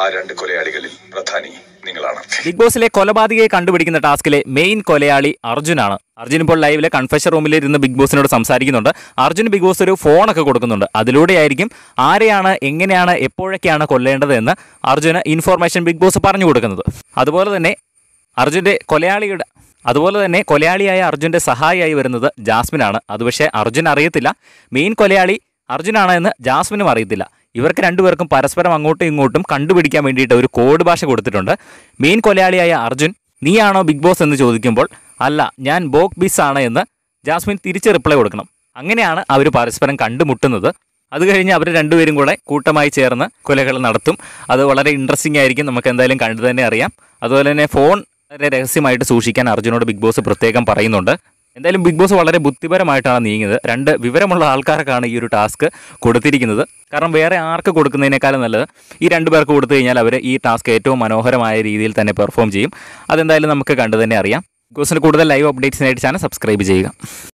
ആ രണ്ട് കൊലയാളികളിൽ പ്രധാനി നിങ്ങളാണ് ബിഗ് ബോസിലെ കൊലപാതകയെ കണ്ടുപിടിക്കുന്ന ടാസ്കിലെ മെയിൻ കൊലയാളി അർജുനാണ് അർജുൻ ഇപ്പോൾ ലൈവിലെ കൺഫഷൻ റൂമിൽ ഇരുന്ന് ബിഗ് ബോസിനോട് സംസാരിക്കുന്നുണ്ട് അർജുൻ ബിഗ് ബോസ് ഒരു ഫോണൊക്കെ കൊടുക്കുന്നുണ്ട് അതിലൂടെയായിരിക്കും ആരെയാണ് എങ്ങനെയാണ് എപ്പോഴൊക്കെയാണ് കൊല്ലേണ്ടത് എന്ന് അർജുന് ഇൻഫോർമേഷൻ ബിഗ് ബോസ് പറഞ്ഞു കൊടുക്കുന്നത് അതുപോലെ തന്നെ അർജുൻ്റെ കൊലയാളിയുടെ അതുപോലെ തന്നെ കൊലയാളിയായ അർജുൻ്റെ സഹായിയായി വരുന്നത് ജാസ്മിനാണ് അത് പക്ഷേ അർജുൻ അറിയത്തില്ല മെയിൻ കൊലയാളി അർജുനാണ് എന്ന് ജാസ്മിനും അറിയത്തില്ല ഇവർക്ക് രണ്ടുപേർക്കും പരസ്പരം അങ്ങോട്ടും ഇങ്ങോട്ടും കണ്ടുപിടിക്കാൻ വേണ്ടിയിട്ട് ഒരു കോഡ് ഭാഷ കൊടുത്തിട്ടുണ്ട് മെയിൻ കൊലയാളിയായ അർജുൻ നീയാണോ ബിഗ് ബോസ് എന്ന് ചോദിക്കുമ്പോൾ അല്ല ഞാൻ ബോക്ക് ബിസ് ആണ് എന്ന് ജാസ്മിൻ തിരിച്ച് റിപ്ലൈ കൊടുക്കണം അങ്ങനെയാണ് അവർ പരസ്പരം കണ്ടുമുട്ടുന്നത് അത് കഴിഞ്ഞ് അവർ രണ്ടുപേരും കൂടെ കൂട്ടമായി ചേർന്ന് കൊലകൾ നടത്തും അത് വളരെ ഇൻട്രസ്റ്റിംഗ് ആയിരിക്കും നമുക്ക് എന്തായാലും കണ്ടു തന്നെ അറിയാം അതുപോലെ തന്നെ ഫോൺ വളരെ രഹസ്യമായിട്ട് സൂക്ഷിക്കാൻ അർജുനോട് ബിഗ് ബോസ് പ്രത്യേകം പറയുന്നുണ്ട് എന്തായാലും ബിഗ് ബോസ് വളരെ ബുദ്ധിപരമായിട്ടാണ് നീങ്ങുന്നത് രണ്ട് വിവരമുള്ള ആൾക്കാർക്കാണ് ഈ ഒരു ടാസ്ക് കൊടുത്തിരിക്കുന്നത് കാരണം വേറെ ആർക്ക് കൊടുക്കുന്നതിനേക്കാളും നല്ലത് ഈ രണ്ട് പേർക്ക് കൊടുത്തു കഴിഞ്ഞാൽ അവർ ഈ ടാസ്ക് ഏറ്റവും മനോഹരമായ രീതിയിൽ തന്നെ പെർഫോം ചെയ്യും അതെന്തായാലും നമുക്ക് കണ്ടു തന്നെ അറിയാം ബിഗ് ബോസിന് കൂടുതൽ ലൈവ് അപ്ഡേറ്റ്സിനായിട്ട് ചാനൽ സബ്സ്ക്രൈബ് ചെയ്യുക